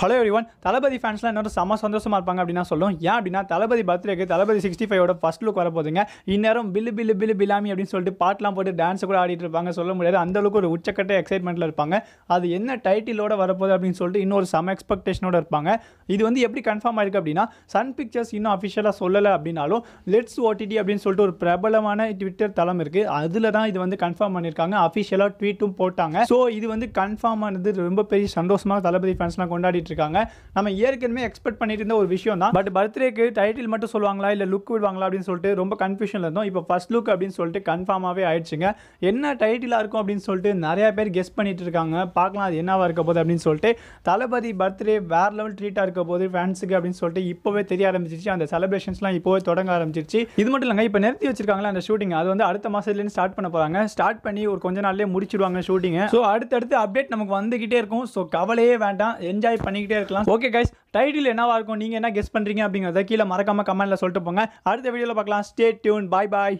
hello every தளபதி ஃபேன்ஸ்லாம் இன்னொரு சம சந்தோஷமாக இருப்பாங்க அப்படின்னா சொல்லும் ஏன் அப்படின்னா தளபதி பர்த்டேக்கு தளபதி சிக்ஸ்டி ஃபைவோட ஃபஸ்ட் லுக் வர போதுங்க இந்நேரம் பில்லு பில்லு பில்லு பிலாமி அப்படின்னு சொல்லிட்டு பாட்டெலாம் போட்டு டான்ஸ் கூட ஆடிட்டு இருப்பாங்க சொல்ல முடியாது அந்தளவுக்கு ஒரு உச்சக்கட்ட எக்ஸைட்மெண்ட்டில் இருப்பாங்க அது என்ன டைட்டிலோட வரப்போகுது அப்படின்னு சொல்லிட்டு இன்னொரு செம எக்ஸ்பெக்டேஷனோட இருப்பாங்க இது வந்து எப்படி கன்ஃபார்ம் ஆயிருக்கு அப்படின்னா சன் பிக்சர்ஸ் இன்னும் அஃபிஷியலாக சொல்லலை அப்படின்னாலும் லெட்ஸ் ஓடிடி அப்படின்னு சொல்லிட்டு ஒரு பிரபலமான ட்விட்டர் தளம் இருக்குது அதில் தான் இது வந்து கன்ஃபார்ம் பண்ணியிருக்காங்க அஃபிஷியலாக ட்வீட்டும் போட்டாங்க ஸோ இது வந்து கன்ஃபார்ம் ஆனது ரொம்ப பெரிய சந்தோஷமாக தளபதி ஃபேன்ஸ்லாம் கொண்டாடி இருக்காங்க நம்ம ஏற்கனவே எக்ஸ்பெக்ட் பண்ணிட்டு இருந்த ஒரு விஷயம் தான் பட் பர்த்டேக்கு டைட்டில் மட்டும் சொல்லுவாங்களா இல்லை லுக் விடுவாங்களா அப்படின்னு சொல்லிட்டு ரொம்ப கன்ஃபியூஷனில் இருந்தோம் இப்போ ஃபர்ஸ்ட் லுக் அப்படின்னு சொல்லிட்டு கன்ஃபார்மாகவே ஆயிடுச்சுங்க என்ன டைட்டிலாக இருக்கும் அப்படின்னு சொல்லிட்டு நிறைய பேர் கெஸ் பண்ணிட்டு இருக்காங்க பார்க்கலாம் அது என்னவாக இருக்க போது அப்படின்னு சொல்லிட்டு தளபதி பர்த்டே வேற லெவல் ட்ரீட்டாக இருக்க போது ஃபேன்ஸுக்கு அப்படின்னு சொல்லிட்டு இப்போவே தெரிய ஆரம்பிச்சிருச்சு அந்த செலிப்ரேஷன்ஸ்லாம் இப்போவே தொடங்க ஆரம்பிச்சிருச்சு இது மட்டும் இல்லைங்க இப்போ நிறுத்தி வச்சிருக்காங்களா அந்த ஷூட்டிங் அது வந்து அடுத்த மாதத்துலேருந்து ஸ்டார்ட் பண்ண போகிறாங்க ஸ்டார்ட் பண்ணி ஒரு கொஞ்ச நாள்லேயே முடிச்சிடுவாங்க ஷூட்டிங் ஸோ அடுத்தடுத்து அப்டேட் நமக்கு வந்துகிட்டே இருக்கும் ஸோ கவலையே வேண்டாம் என்ஜாய் பண்ணி பண்ணிக்கிட்டே இருக்கலாம் ஓகே கைஸ் டைட்டில் என்னவா இருக்கும் நீங்கள் என்ன கெஸ்ட் பண்ணுறீங்க அப்படிங்கிறத கீழே மறக்காமல் கமெண்ட்டில் சொல்லிட்டு போங்க அடுத்த வீடியோவில் பார்க்கலாம் ஸ்டே டியூன் பாய் பாய்